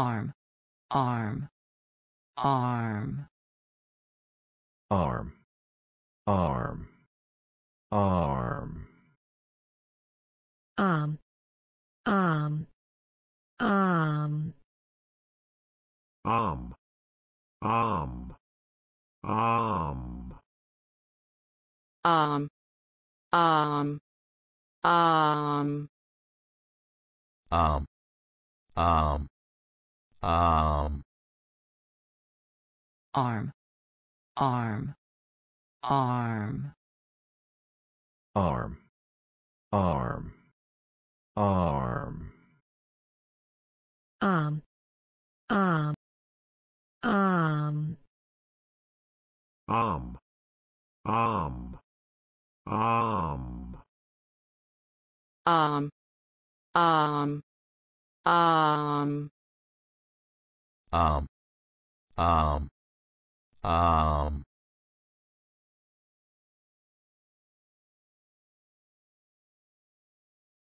arm arm arm arm arm arm arm arm arm arm arm arm arm arm arm arm arm arm arm arm arm arm arm arm arm arm arm arm arm arm arm arm arm um, um, um.